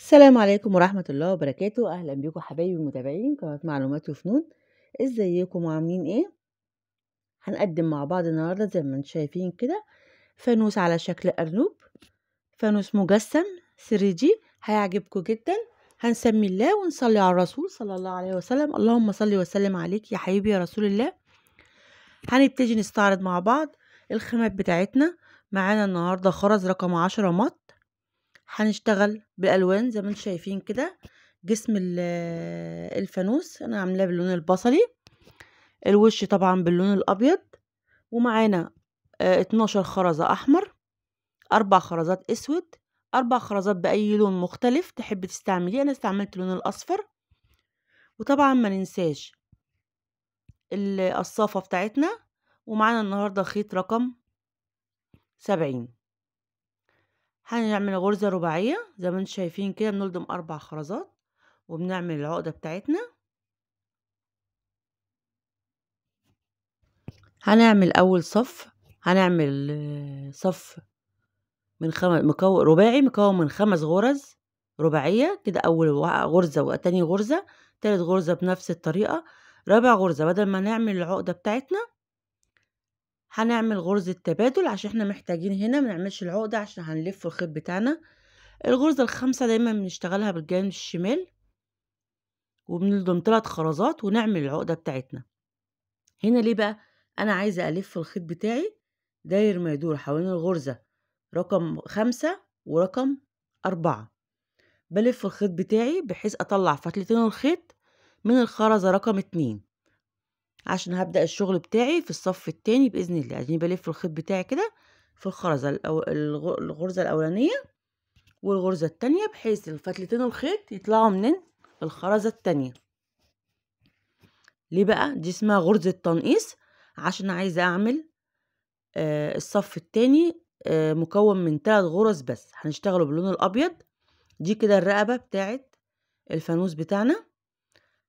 السلام عليكم ورحمة الله وبركاته أهلا بيكم حبايبي المتابعين قناة معلومات وفنون ازيكم وعاملين ايه هنقدم مع بعض النهاردة زي ما انتم شايفين كده فانوس على شكل أرنوب فانوس مجسم 3D هيعجبكم جدا هنسمي الله ونصلي على الرسول صلى الله عليه وسلم اللهم صلي وسلم عليك يا حبيبي يا رسول الله هنبتدي نستعرض مع بعض الخامات بتاعتنا معانا النهاردة خرز رقم عشرة مط هنشتغل بالالوان زي ما انتم شايفين كده جسم آه، الفانوس انا عاملاه باللون البصلي الوش طبعا باللون الابيض ومعانا آه، اتناشر 12 خرزه احمر اربع خرزات اسود اربع خرزات باي لون مختلف تحب تستعمليه انا استعملت اللون الاصفر وطبعا ما ننساش القصافه بتاعتنا ومعانا النهارده خيط رقم سبعين هنعمل غرزة رباعية زي ما انتم شايفين كده بنلضم أربع خرزات وبنعمل العقدة بتاعتنا هنعمل أول صف هنعمل آه، صف من خمس مكو... رباعي مكون من خمس غرز رباعية كده أول غرزة وتاني غرزة تالت غرزة بنفس الطريقة رابع غرزة بدل ما نعمل العقدة بتاعتنا هنعمل غرزة تبادل عشان احنا محتاجين هنا منعملش العقدة عشان هنلف الخيط بتاعنا الغرزة الخامسة دايما بنشتغلها بالجانب الشمال وبنلضم تلات خرزات ونعمل العقدة بتاعتنا هنا ليه بقى انا عايزة الف الخيط بتاعي داير ما يدور حوالين الغرزة رقم خمسة ورقم أربعة بلف الخيط بتاعي بحيث أطلع فتلتين الخيط من الخرزة رقم اتنين عشان هبدأ الشغل بتاعي في الصف التاني بإذن الله يعني بلف الخيط بتاعي كده في الخرزة الغرزة الأولانية والغرزة التانية بحيث الفتلتين الخيط يطلعوا من الخرزة التانية ليه بقى دي اسمها غرزة تنقيص عشان عايزة أعمل آه الصف التاني آه مكون من تلات غرز بس هنشتغله باللون الأبيض دي كده الرقبة بتاعت الفانوس بتاعنا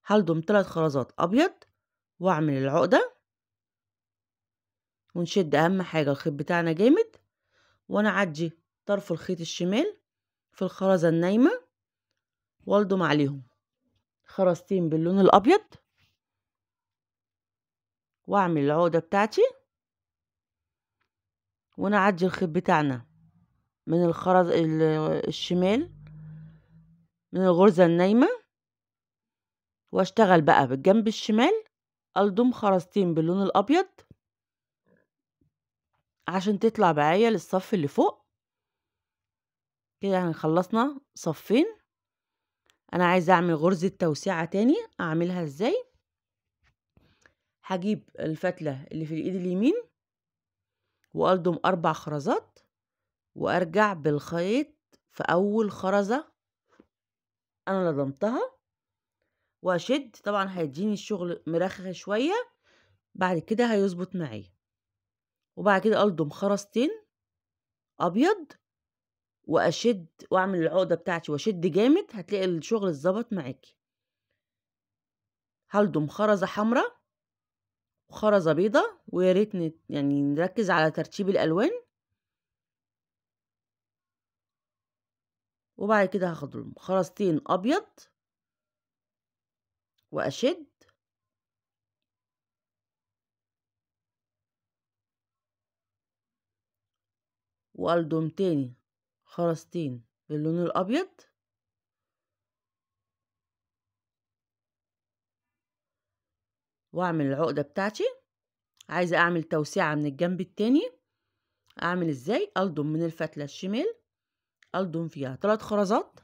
هلضم تلات خرزات أبيض واعمل العقدة ونشد أهم حاجة الخيط بتاعنا جامد وأنا أعدي طرف الخيط الشمال في الخرزة النايمة والضم عليهم خرزتين باللون الأبيض وأعمل العقدة بتاعتي وانا ونعدي الخيط بتاعنا من الخرز الشمال من الغرزة النايمة واشتغل بقى بالجنب الشمال ألضم خرزتين باللون الأبيض عشان تطلع بعيه للصف اللي فوق كده احنا خلصنا صفين أنا عايزة أعمل غرزة توسيعة تاني أعملها إزاي هجيب الفتلة اللي في الإيد اليمين وألضم أربع خرزات وأرجع بالخيط في أول خرزة أنا لضمتها واشد طبعا هيديني الشغل مرخخ شويه بعد كده هيظبط معايا وبعد كده الضم خرزتين ابيض واشد واعمل العقده بتاعتي واشد جامد هتلاقي الشغل اتظبط معاكي هلضم خرزه حمراء وخرزه بيضه ويا ريت يعني نركز على ترتيب الالوان وبعد كده هاخد خرزتين ابيض وأشد وألضم تاني خرستين باللون الأبيض وأعمل العقدة بتاعتي عايزة أعمل توسعة من الجنب التاني أعمل إزاي ألضم من الفتلة الشمال ألضم فيها تلات خرزات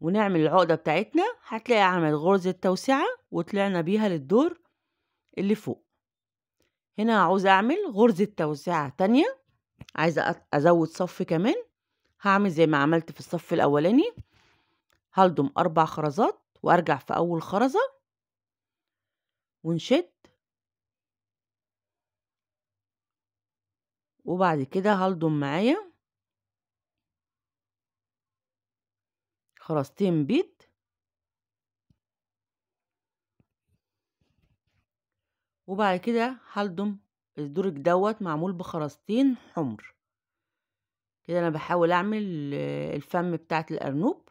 ونعمل العقدة بتاعتنا هتلاقي عملت غرزة توسعة وطلعنا بيها للدور اللي فوق هنا عاوز أعمل غرزة توسعة تانية عايزة أزود صف كمان هعمل زي ما عملت في الصف الأولاني هلضم أربع خرزات وأرجع في أول خرزة ونشد وبعد كده هلضم معايا خرزتين بيض وبعد كده هلضم الدرج دوت معمول بخرزتين حمر كده انا بحاول اعمل آه، الفم بتاعت الارنوب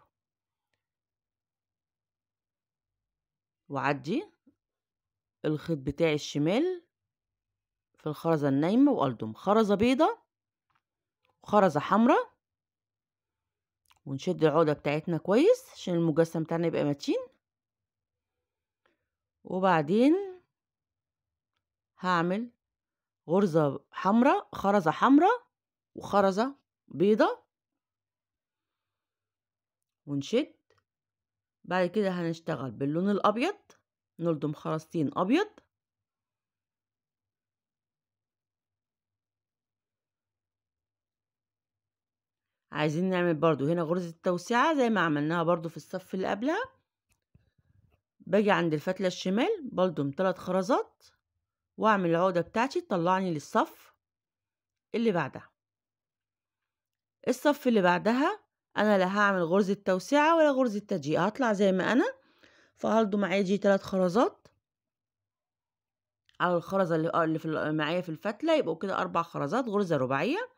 وعدي الخيط بتاعي الشمال في الخرزة النايمة والضم خرزة بيضة وخرزة حمراء ونشد العقدة بتاعتنا كويس عشان المجسم بتاعنا يبقى متين وبعدين هعمل غرزة حمراء خرزة حمراء وخرزة بيضة ونشد بعد كده هنشتغل باللون الأبيض نلضم خرزتين أبيض عايزين نعمل برضو هنا غرزة توسعة زي ما عملناها برضو في الصف اللي قبلها باجي عند الفتلة الشمال بلضم تلات خرزات واعمل العقدة بتاعتي تطلعني للصف اللي بعدها الصف اللي بعدها انا لا هعمل غرزة توسعة ولا غرزة تضييق هطلع زي ما انا فهلضم عادي تلات خرزات على الخرزة اللي في معايا في الفتلة يبقوا كده أربع خرزات غرزة رباعية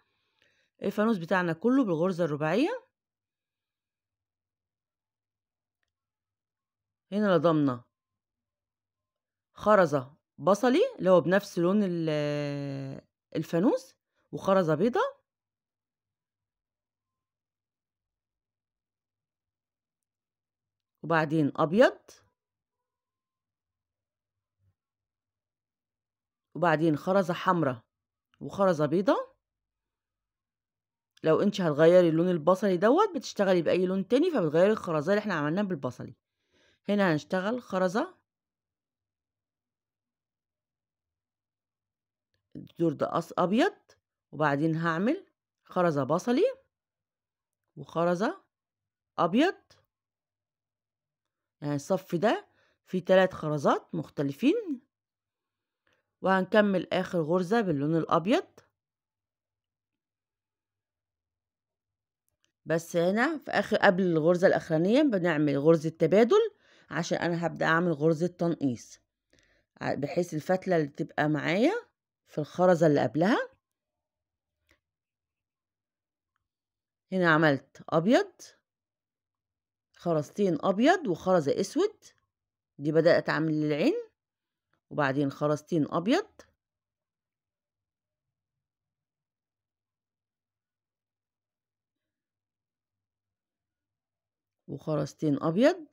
الفانوس بتاعنا كله بالغرزة الرباعية هنا لضمنا خرزة بصلي اللي هو بنفس لون الفانوس وخرزة بيضة وبعدين أبيض وبعدين خرزة حمراء وخرزة بيضة لو انت هتغيري اللون البصلي دوت بتشتغلي باي لون تاني فبتغيري الخرزة اللي احنا عملناها بالبصلي هنا هنشتغل خرزة الدور ده قص ابيض وبعدين هعمل خرزة بصلي وخرزة ابيض يعني الصف ده فيه تلات خرزات مختلفين وهنكمل اخر غرزة باللون الابيض بس هنا في اخر قبل الغرزه الاخرانيه بنعمل غرزه تبادل عشان انا هبدا اعمل غرزه تنقيص بحيث الفتله اللي تبقى معايا في الخرزه اللي قبلها هنا عملت ابيض خرزتين ابيض وخرزه اسود دي بدات اعمل للعين وبعدين خرزتين ابيض وخرزتين أبيض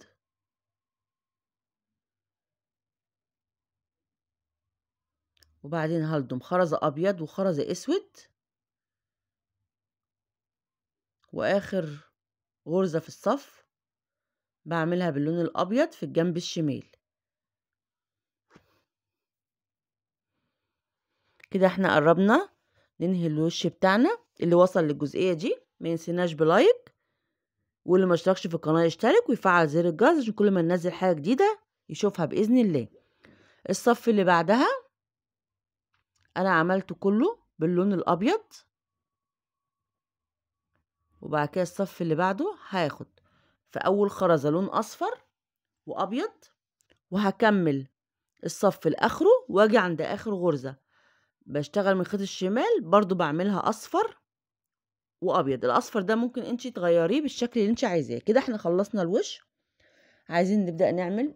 وبعدين هلضم خرز أبيض وخرز أسود وآخر غرزة في الصف بعملها باللون الأبيض في الجنب الشمال كده احنا قربنا ننهي الوش بتاعنا اللي وصل للجزئية دي ما ينسيناش بلايك واللي ما اشتركش في القناة يشترك ويفعل زر الجرس عشان كل ما ننزل حاجة جديدة يشوفها بإذن الله الصف اللي بعدها أنا عملته كله باللون الأبيض وبعد كده الصف اللي بعده هاخد في أول خرزة لون أصفر وأبيض وهكمل الصف لآخره وأجي عند آخر غرزة بشتغل من خيط الشمال برضو بعملها أصفر وابيض الاصفر ده ممكن انت تغيريه بالشكل اللي انت عايزاه كده احنا خلصنا الوش عايزين نبدا نعمل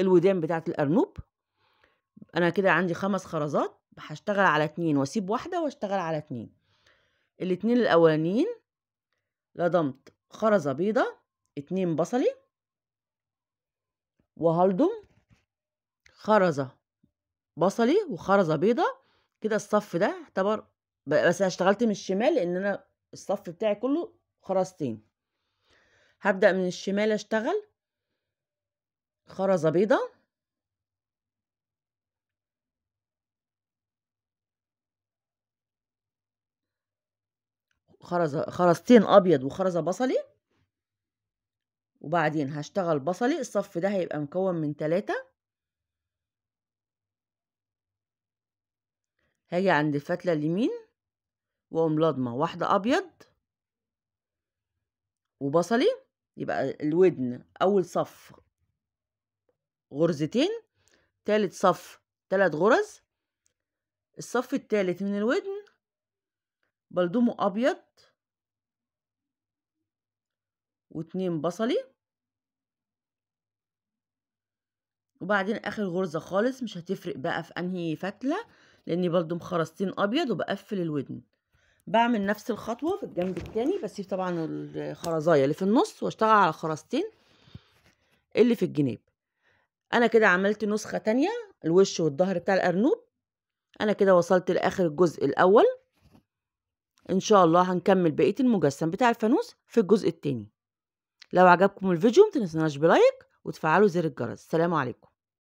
الودان بتاعه الارنوب انا كده عندي خمس خرزات هشتغل على اتنين واسيب واحده واشتغل على اتنين الاتنين الاولانيين لضمت خرزه بيضه اتنين بصلي وهلضم خرزه بصلي وخرزه بيضه كده الصف ده اعتبر بس انا اشتغلت من الشمال لان انا الصف بتاعي كله خرزتين هبدأ من الشمال اشتغل خرزة بيضة خرزة خرزتين ابيض وخرزة بصلي وبعدين هشتغل بصلي الصف ده هيبقى مكون من تلاتة هاجي عند الفتلة اليمين واقوم لضمه واحده ابيض وبصلي يبقى الودن اول صف غرزتين تالت صف تلات غرز الصف التالت من الودن بلضمه ابيض واتنين بصلي وبعدين اخر غرزة خالص مش هتفرق بقى في انهي فتلة لاني بلضم خرزتين ابيض وبقفل الودن بعمل نفس الخطوه في الجنب التاني بسيب طبعا الخرزايه اللي في النص واشتغل على خرزتين اللي في الجناب انا كده عملت نسخه تانية الوش والظهر بتاع الارنوب انا كده وصلت لاخر الجزء الاول ان شاء الله هنكمل بقيه المجسم بتاع الفانوس في الجزء التاني لو عجبكم الفيديو متنسوناش بلايك وتفعلوا زر الجرس السلام عليكم